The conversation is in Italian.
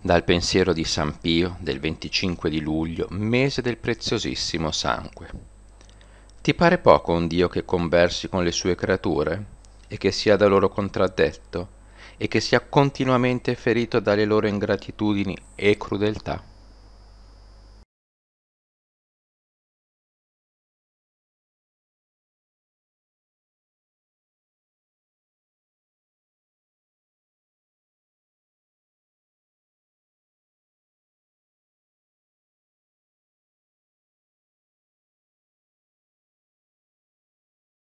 dal pensiero di San Pio del 25 di luglio, mese del preziosissimo sangue. Ti pare poco un Dio che conversi con le sue creature e che sia da loro contraddetto e che sia continuamente ferito dalle loro ingratitudini e crudeltà?